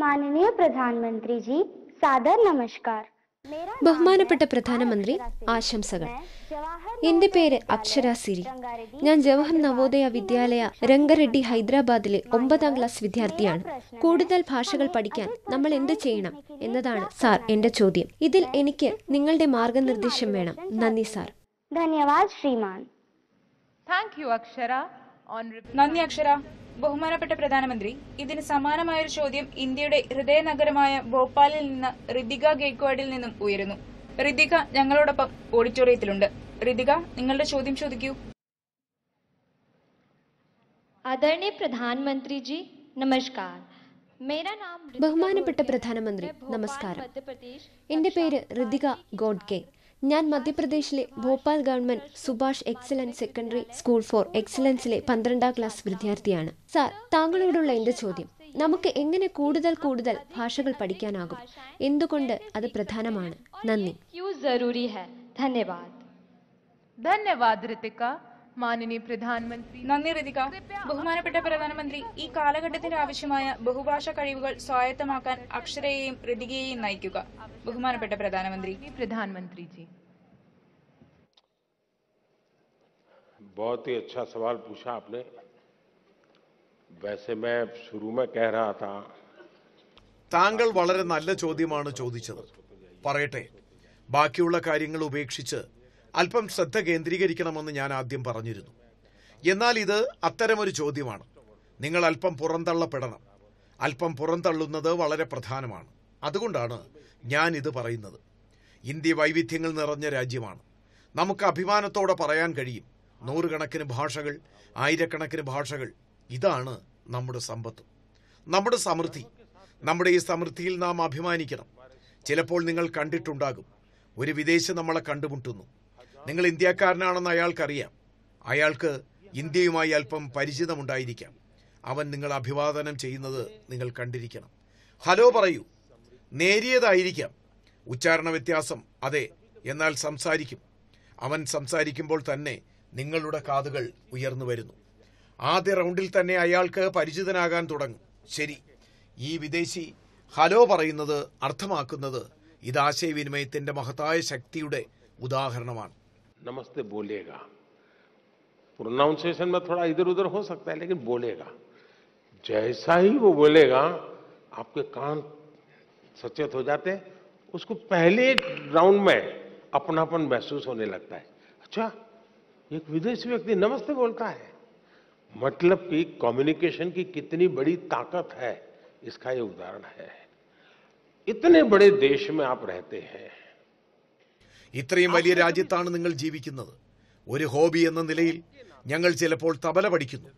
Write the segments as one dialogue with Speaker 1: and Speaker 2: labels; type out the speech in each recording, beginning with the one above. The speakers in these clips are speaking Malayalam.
Speaker 1: മാനനീയ പ്രധാനമന്ത്രി ജി സാദർ നമസ്കാർ
Speaker 2: ബഹുമാനപ്പെട്ട പ്രധാനമന്ത്രി ആശംസകൾ
Speaker 1: എന്റെ പേര് അക്ഷര സിരി
Speaker 2: ഞാൻ ജവഹർ നവോദയ വിദ്യാലയ രംഗറെഡ്ഡി ഹൈദരാബാദിലെ ഒമ്പതാം ക്ലാസ് വിദ്യാർത്ഥിയാണ് കൂടുതൽ ഭാഷകൾ പഠിക്കാൻ നമ്മൾ എന്ത് ചെയ്യണം എന്നതാണ് സാർ എന്റെ ചോദ്യം ഇതിൽ എനിക്ക് നിങ്ങളുടെ മാർഗനിർദ്ദേശം വേണം നന്ദി സാർ ധന്യവാദ് ശ്രീമാൻ അക്ഷര നന്ദി അക്ഷര ബഹുമാനപ്പെട്ട പ്രധാനമന്ത്രി ഇതിന് സമാനമായൊരു ചോദ്യം ഇന്ത്യയുടെ ഹൃദയനഗരമായ ഭോപ്പാലിൽ നിന്ന് ഋതിക ഗേക്വാഡിൽ നിന്നും ഉയരുന്നു ഋതിക ഞങ്ങളോടൊപ്പം ഓഡിറ്റോറിയത്തിലുണ്ട് ഋതിക നിങ്ങളുടെ ചോദ്യം ചോദിക്കൂ ആദരണീയ പ്രധാനമന്ത്രിജി നമസ്കാരം ബഹുമാനപ്പെട്ട പ്രധാനമന്ത്രി നമസ്കാരം എന്റെ പേര് ഋതിക ഗോഡ്കെ ഞാൻ മധ്യപ്രദേശിലെ Bhopal government Subhash excellence secondary school for എക്സലൻസിലെ പന്ത്രണ്ടാം ക്ലാസ് വിദ്യാർത്ഥിയാണ് സാർ താങ്കളോടുള്ള എന്റെ ചോദ്യം നമുക്ക് എങ്ങനെ കൂടുതൽ കൂടുതൽ ഭാഷകൾ പഠിക്കാനാകും എന്തുകൊണ്ട് അത് പ്രധാനമാണ് നന്ദി
Speaker 1: ധന്യവാദ് ധന്യവാദ് ഋതിക മാനനീയ
Speaker 2: പ്രധാനമന്ത്രി നന്ദി ഋതിക ബഹുമാനപ്പെട്ട പ്രധാനമന്ത്രി ഈ കാലഘട്ടത്തിന് ആവശ്യമായ ബഹുഭാഷ കഴിവുകൾ സ്വായത്തമാക്കാൻ അക്ഷരയെയും ഋതികയെയും നയിക്കുക ബഹുമാനപ്പെട്ട പ്രധാനമന്ത്രി
Speaker 1: പ്രധാനമന്ത്രി बहुत ही अच्छा सवाल पूछा आपने वैसे मैं शुरू में कह रहा था താങ്കൾ വളരെ നല്ല
Speaker 2: ചോദ്യമാണ് ചോദിച്ചത് പറയട്ടെ ബാക്കിയുള്ള കാര്യങ്ങൾ ഉപേക്ഷിച്ച് അല്പം ശ്രദ്ധ കേന്ദ്രീകരിക്കണമെന്ന് ഞാൻ ആദ്യം പറഞ്ഞിരുന്നു എന്നാൽ ഇത് അത്തരമൊരു ചോദ്യമാണ് നിങ്ങൾ അല്പം പുറന്തള്ളപ്പെടണം അല്പം പുറന്തള്ളുന്നത് വളരെ പ്രധാനമാണ് അതുകൊണ്ടാണ് ഞാൻ ഇത് പറയുന്നത് ഇന്ത്യ വൈവിധ്യങ്ങൾ നിറഞ്ഞ രാജ്യമാണ് നമുക്ക് അഭിമാനത്തോടെ പറയാൻ കഴിയും നൂറുകണക്കിന് ഭാഷകൾ ആയിരക്കണക്കിന് ഭാഷകൾ ഇതാണ് നമ്മുടെ സമ്പത്ത് നമ്മുടെ സമൃദ്ധി നമ്മുടെ ഈ സമൃദ്ധിയിൽ നാം അഭിമാനിക്കണം ചിലപ്പോൾ നിങ്ങൾ കണ്ടിട്ടുണ്ടാകും ഒരു വിദേശി നമ്മളെ കണ്ടുമുട്ടുന്നു നിങ്ങൾ ഇന്ത്യക്കാരനാണെന്ന് അയാൾക്കറിയാം അയാൾക്ക് ഇന്ത്യയുമായി അല്പം പരിചിതമുണ്ടായിരിക്കാം അവൻ നിങ്ങൾ അഭിവാദനം ചെയ്യുന്നത് നിങ്ങൾ കണ്ടിരിക്കണം ഹലോ പറയൂ നേരിയതായിരിക്കാം ഉച്ചാരണ വ്യത്യാസം അതെ എന്നാൽ സംസാരിക്കും അവൻ സംസാരിക്കുമ്പോൾ തന്നെ നിങ്ങളുടെ കാതുകൾ ഉയർന്നു വരുന്നു ആദ്യ റൗണ്ടിൽ തന്നെ അയാൾക്ക് പരിചിതനാകാൻ തുടങ്ങും ശരി ഈ വിദേശി ഹലോ പറയുന്നത് അർത്ഥമാക്കുന്നത് ഇത് ആശയവിനിമയത്തിൻ്റെ മഹത്തായ ശക്തിയുടെ ഉദാഹരണമാണ്
Speaker 1: नमस्ते बोलेगा प्रोनाउंसिएशन में थोड़ा इधर उधर हो सकता है लेकिन बोलेगा जैसा ही वो बोलेगा आपके कान सचेत हो जाते उसको पहले राउंड में अपनापन महसूस होने लगता है अच्छा एक विदेशी व्यक्ति नमस्ते बोलता है मतलब कि कम्युनिकेशन की कितनी बड़ी ताकत है इसका ये उदाहरण है इतने बड़े देश में आप रहते हैं
Speaker 2: ഇത്രയും വലിയ രാജ്യത്താണ് നിങ്ങൾ ജീവിക്കുന്നത് ഒരു ഹോബി എന്ന നിലയിൽ ഞങ്ങൾ ചിലപ്പോൾ തബല പഠിക്കുന്നു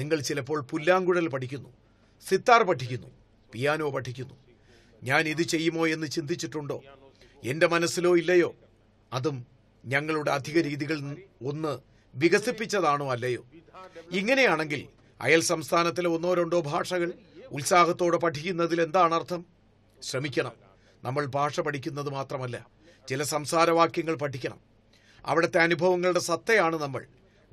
Speaker 2: നിങ്ങൾ ചിലപ്പോൾ പുല്ലാങ്കുഴൽ പഠിക്കുന്നു സിത്താർ പഠിക്കുന്നു പിയാനോ പഠിക്കുന്നു ഞാൻ ഇത് ചെയ്യുമോ എന്ന് ചിന്തിച്ചിട്ടുണ്ടോ എൻ്റെ മനസ്സിലോ ഇല്ലയോ അതും ഞങ്ങളുടെ അധിക രീതികൾ ഒന്ന് വികസിപ്പിച്ചതാണോ അല്ലയോ ഇങ്ങനെയാണെങ്കിൽ അയൽ സംസ്ഥാനത്തിലെ ഒന്നോ രണ്ടോ ഭാഷകൾ ഉത്സാഹത്തോടെ പഠിക്കുന്നതിൽ എന്താണ് അർത്ഥം ശ്രമിക്കണം നമ്മൾ ഭാഷ പഠിക്കുന്നത് മാത്രമല്ല ചില സംസാരവാക്യങ്ങൾ പഠിക്കണം അവിടുത്തെ അനുഭവങ്ങളുടെ സത്തയാണ് നമ്മൾ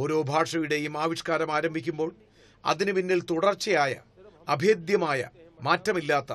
Speaker 2: ഓരോ ഭാഷയുടെയും ആവിഷ്കാരം ആരംഭിക്കുമ്പോൾ അതിനു പിന്നിൽ തുടർച്ചയായ അഭേദ്യമായ മാറ്റമില്ലാത്ത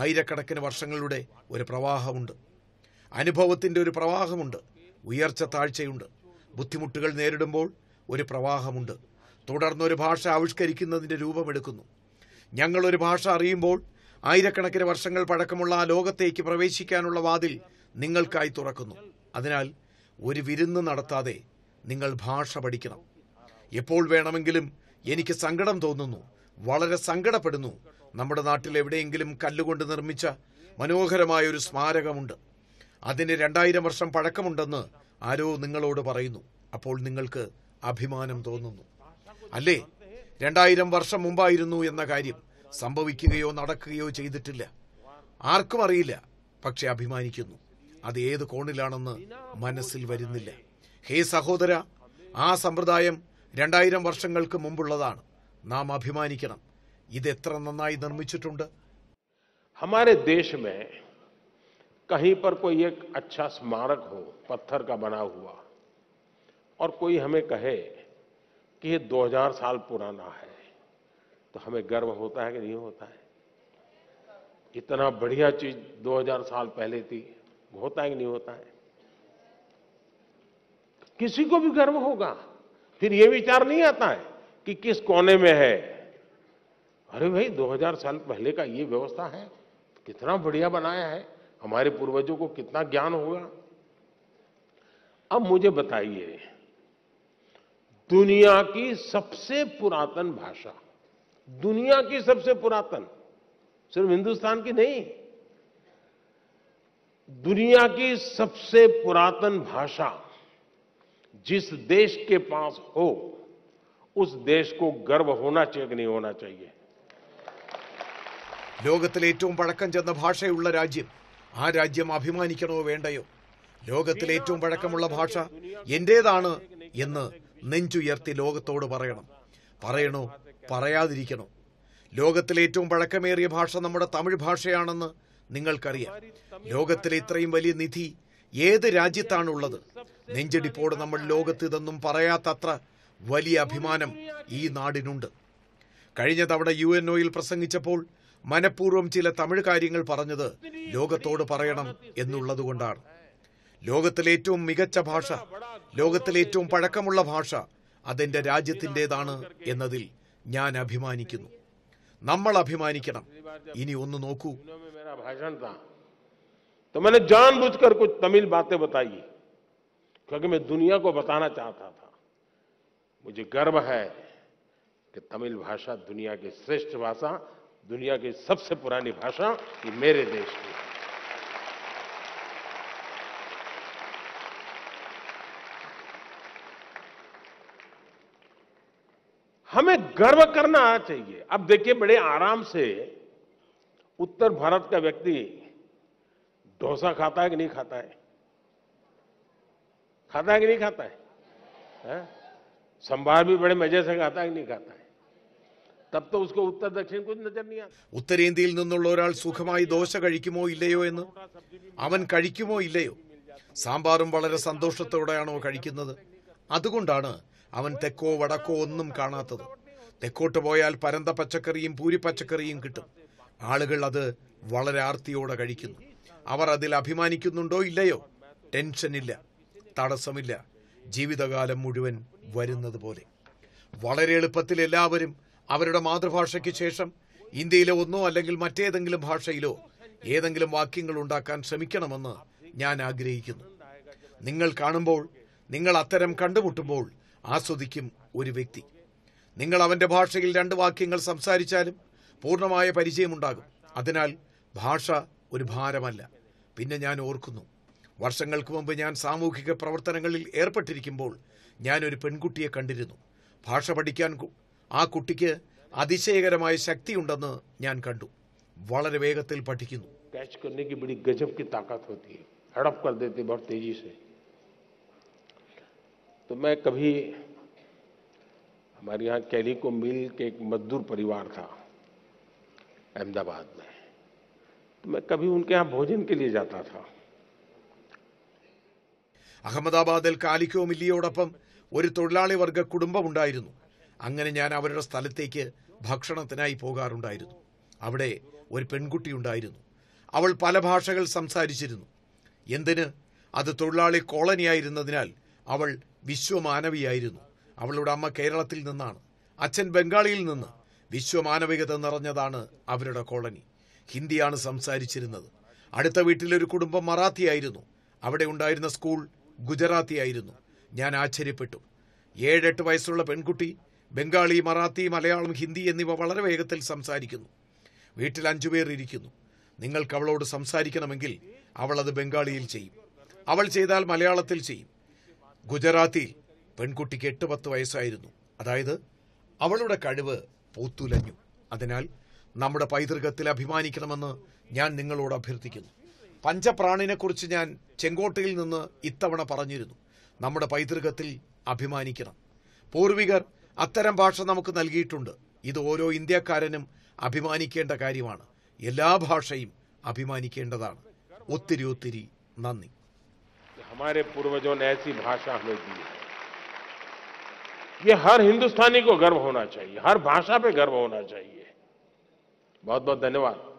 Speaker 2: ആയിരക്കണക്കിന് വർഷങ്ങളുടെ ഒരു പ്രവാഹമുണ്ട് അനുഭവത്തിൻ്റെ ഒരു പ്രവാഹമുണ്ട് ഉയർച്ച താഴ്ചയുണ്ട് ബുദ്ധിമുട്ടുകൾ നേരിടുമ്പോൾ ഒരു പ്രവാഹമുണ്ട് തുടർന്നൊരു ഭാഷ ആവിഷ്കരിക്കുന്നതിൻ്റെ രൂപമെടുക്കുന്നു ഞങ്ങളൊരു ഭാഷ അറിയുമ്പോൾ ആയിരക്കണക്കിന് വർഷങ്ങൾ പഴക്കമുള്ള ആ ലോകത്തേക്ക് പ്രവേശിക്കാനുള്ള വാതിൽ നിങ്ങൾക്കായി തുറക്കുന്നു അതിനാൽ ഒരു വിരുന്ന് നടത്താതെ നിങ്ങൾ ഭാഷ പഠിക്കണം എപ്പോൾ വേണമെങ്കിലും എനിക്ക് സങ്കടം തോന്നുന്നു വളരെ സങ്കടപ്പെടുന്നു നമ്മുടെ നാട്ടിൽ എവിടെയെങ്കിലും കല്ലുകൊണ്ട് നിർമ്മിച്ച മനോഹരമായ ഒരു സ്മാരകമുണ്ട് അതിന് രണ്ടായിരം വർഷം പഴക്കമുണ്ടെന്ന് ആരോ നിങ്ങളോട് പറയുന്നു അപ്പോൾ നിങ്ങൾക്ക് അഭിമാനം തോന്നുന്നു അല്ലേ രണ്ടായിരം വർഷം മുമ്പായിരുന്നു എന്ന കാര്യം സംഭവിക്കുകയോ നടക്കുകയോ ചെയ്തിട്ടില്ല ആർക്കും അറിയില്ല പക്ഷെ അഭിമാനിക്കുന്നു ಅದೇದು ಕೋಣಿಲ್ಲാണെന്നു ಮನಸിൽ വരുന്നಿಲ್ಲ ಹೇ ಸಹೋದರ ಆ ಸಮುದಾಯಂ 2000 ವರ್ಷಗಳಕ್ಕೂ ಮುன்பുള്ളದാണ് ನಾ ಮಾಭಿಮಾನಿಕರಣ ಇದೆ ತತ್ರ ನನ್ನಾಯಿ ನಿರ್ಮಿಸಿತ್ತುಂಡು
Speaker 1: ہمارے ದೇಶ میں کہیں પર کوئی ایک اچھا ಸ್ಮಾರಕ ہو पत्थर का बना हुआ और कोई हमें कहे कि 2000 साल पुराना है तो हमें गर्व होता है कि नहीं होता है इतना बढ़िया चीज 2000 साल पहले थी होता है कि नहीं होता है किसी को भी गर्व होगा फिर यह विचार नहीं आता है कि किस कोने में है अरे भाई 2000 साल पहले का ये व्यवस्था है कितना बढ़िया बनाया है हमारे पूर्वजों को कितना ज्ञान होगा अब मुझे बताइए दुनिया की सबसे पुरातन भाषा दुनिया की सबसे पुरातन सिर्फ हिंदुस्तान की नहीं दुनिया की सबसे पुरातन भाषा जिस देश के पास हो उस देश को गर्व होना चाहिए नहीं होना चाहिए
Speaker 2: ലോകത്തിലെ ഏറ്റവും പഴക്കം ചെന്ന ഭാഷയുള്ള രാജ്യം ആ രാജ്യം അഭിമാനിക്കണോ വേണ്ടയോ ലോകത്തിലെ ഏറ്റവും പഴക്കമുള്ള ഭാഷ എന്റേതാണ് എന്ന് നെഞ്ചുയർത്തി ലോകത്തോട് പറയണം പറയണോ പറയാതിരിക്കണോ ലോകത്തിലെ ഏറ്റവും പഴക്കമേറിയ ഭാഷ നമ്മുടെ തമിഴ് ഭാഷയാണെന്ന് നിങ്ങൾക്കറിയാം ലോകത്തിലെ ഇത്രയും വലിയ നിധി ഏത് രാജ്യത്താണുള്ളത് നെഞ്ചടിപ്പോടെ നമ്മൾ ലോകത്ത് ഇതൊന്നും പറയാത്തത്ര വലിയ അഭിമാനം ഈ നാടിനുണ്ട് കഴിഞ്ഞ തവണ യു എൻ ഒയിൽ പ്രസംഗിച്ചപ്പോൾ മനഃപൂർവ്വം ചില തമിഴ് കാര്യങ്ങൾ പറഞ്ഞത് ലോകത്തോട് പറയണം എന്നുള്ളതുകൊണ്ടാണ് ലോകത്തിലെ ഏറ്റവും മികച്ച ഭാഷ ലോകത്തിലെ ഏറ്റവും പഴക്കമുള്ള ഭാഷ അതെന്റെ രാജ്യത്തിൻ്റെതാണ് എന്നതിൽ ഞാൻ അഭിമാനിക്കുന്നു നമ്മൾ അഭിമാനിക്കണം
Speaker 1: ഇനി ഒന്ന് നോക്കൂ भाषण था तो मैंने जानबूझकर कुछ तमिल बातें बताई क्योंकि मैं दुनिया को बताना चाहता था मुझे गर्व है कि तमिल भाषा दुनिया की श्रेष्ठ भाषा दुनिया की सबसे पुरानी भाषा ये मेरे देश की हमें गर्व करना चाहिए अब देखिए बड़े आराम से उत्तर भारत का व्यक्ति डोसा खाता है कि नहीं खाता है खाता है कि नहीं खाता है, है? संभार भी बड़े मजे से खाता है कि नहीं खाता है തബ് തോ ഉസ്കോ ഉത്തർ ദക്ഷിൺ കുछ नजर नहीं आता
Speaker 2: ഉത്തരേന്ത്യയിൽ നിന്നുള്ള ഒരാൾ സുഖമായി ദോശ കഴിക്കുമോ ഇല്ലയോ എന്ന് അവൻ കഴിക്കുമോ ഇല്ലയോ സാമ്പാറും വളരെ സന്തോഷത്തോടെയാണോ കഴിക്കുന്നത് അതുകൊണ്ടാണ് അവൻ തെക്കോ വടക്കോ ഒന്നും കാണാത്തത് തെക്കോട്ട് പോയാൽ പരന്ത പച്ചക്കറിയും പൂരി പച്ചക്കറിയും കിട്ടും ആളുകൾ അത് വളരെ ആർത്തിയോടെ കഴിക്കുന്നു അവർ അതിൽ അഭിമാനിക്കുന്നുണ്ടോ ഇല്ലയോ ടെൻഷനില്ല തടസ്സമില്ല ജീവിതകാലം മുഴുവൻ വരുന്നത് പോലെ വളരെ എളുപ്പത്തിൽ എല്ലാവരും അവരുടെ മാതൃഭാഷയ്ക്ക് ശേഷം ഇന്ത്യയിലെ ഒന്നോ അല്ലെങ്കിൽ മറ്റേതെങ്കിലും ഭാഷയിലോ ഏതെങ്കിലും വാക്യങ്ങൾ ഉണ്ടാക്കാൻ ശ്രമിക്കണമെന്ന് ഞാൻ ആഗ്രഹിക്കുന്നു നിങ്ങൾ കാണുമ്പോൾ നിങ്ങൾ അത്തരം കണ്ടുമുട്ടുമ്പോൾ ആസ്വദിക്കും ഒരു വ്യക്തി നിങ്ങൾ അവന്റെ ഭാഷയിൽ രണ്ട് വാക്യങ്ങൾ സംസാരിച്ചാലും പൂർണ്ണമായ പരിചയമുണ്ടാകും അതിനാൽ ഭാഷ ഒരു ഭാരമല്ല പിന്നെ ഞാൻ ഓർക്കുന്നു വർഷങ്ങൾക്ക് മുമ്പ് ഞാൻ സാമൂഹിക പ്രവർത്തനങ്ങളിൽ ഏർപ്പെട്ടിരിക്കുമ്പോൾ ഞാൻ ഒരു പെൺകുട്ടിയെ കണ്ടിരുന്നു ഭാഷ പഠിക്കാൻ ആ കുട്ടിക്ക് അതിശയകരമായ ശക്തിയുണ്ടെന്ന് ഞാൻ കണ്ടു വളരെ വേഗത്തിൽ പഠിക്കുന്നു
Speaker 1: तो मैं कभी हमारे यहाँ പരിവാർ मिल के एक मजदूर परिवार था अहमदाबाद में तो मैं कभी उनके यहाँ भोजन के लिए जाता था
Speaker 2: അഹമ്മദാബാദിൽ കാലിക്കോ മില്ലിയോടൊപ്പം ഒരു തൊഴിലാളി വർഗ കുടുംബമുണ്ടായിരുന്നു അങ്ങനെ ഞാൻ അവരുടെ സ്ഥലത്തേക്ക് ഭക്ഷണത്തിനായി പോകാറുണ്ടായിരുന്നു അവിടെ ഒരു പെൺകുട്ടി ഉണ്ടായിരുന്നു അവൾ പല ഭാഷകൾ സംസാരിച്ചിരുന്നു എന്തിന് അത് തൊഴിലാളി കോളനിയായിരുന്നതിനാൽ അവൾ വിശ്വമാനവിയായിരുന്നു അവളുടെ അമ്മ കേരളത്തിൽ നിന്നാണ് അച്ഛൻ ബംഗാളിയിൽ നിന്ന് വിശ്വമാനവികത നിറഞ്ഞതാണ് അവരുടെ കോളനി ഹിന്ദിയാണ് സംസാരിച്ചിരുന്നത് അടുത്ത വീട്ടിലൊരു കുടുംബം മറാത്തിയായിരുന്നു അവിടെ ഉണ്ടായിരുന്ന സ്കൂൾ ഗുജറാത്തിയായിരുന്നു ഞാൻ ആശ്ചര്യപ്പെട്ടു ഏഴെട്ട് വയസ്സുള്ള പെൺകുട്ടി ബംഗാളി മറാത്തി മലയാളം ഹിന്ദി എന്നിവ വളരെ വേഗത്തിൽ സംസാരിക്കുന്നു വീട്ടിൽ അഞ്ചുപേർ ഇരിക്കുന്നു നിങ്ങൾക്ക് അവളോട് സംസാരിക്കണമെങ്കിൽ അവൾ അത് ബംഗാളിയിൽ ചെയ്യും അവൾ ചെയ്താൽ മലയാളത്തിൽ ചെയ്യും ഗുജറാത്തിയിൽ പെൺകുട്ടിക്ക് എട്ട് പത്ത് വയസ്സായിരുന്നു അതായത് അവളുടെ കഴിവ് പൂത്തുലഞ്ഞു അതിനാൽ നമ്മുടെ പൈതൃകത്തിൽ അഭിമാനിക്കണമെന്ന് ഞാൻ നിങ്ങളോട് അഭ്യർത്ഥിക്കുന്നു പഞ്ചപ്രാണിനെക്കുറിച്ച് ഞാൻ ചെങ്കോട്ടയിൽ നിന്ന് ഇത്തവണ പറഞ്ഞിരുന്നു നമ്മുടെ പൈതൃകത്തിൽ അഭിമാനിക്കണം പൂർവികർ അത്തരം ഭാഷ നമുക്ക് നൽകിയിട്ടുണ്ട് ഇത് ഓരോ ഇന്ത്യക്കാരനും അഭിമാനിക്കേണ്ട കാര്യമാണ് എല്ലാ ഭാഷയും അഭിമാനിക്കേണ്ടതാണ് ഒത്തിരി ഒത്തിരി നന്ദി
Speaker 1: ഹമാരെ പൂർവജോ ഭാഷ ഹമേ ദിയേ ये हर हिंदुस्तानी को गर्व होना चाहिए हर भाषा पे गर्व होना चाहिए बहुत बहुत धन्यवाद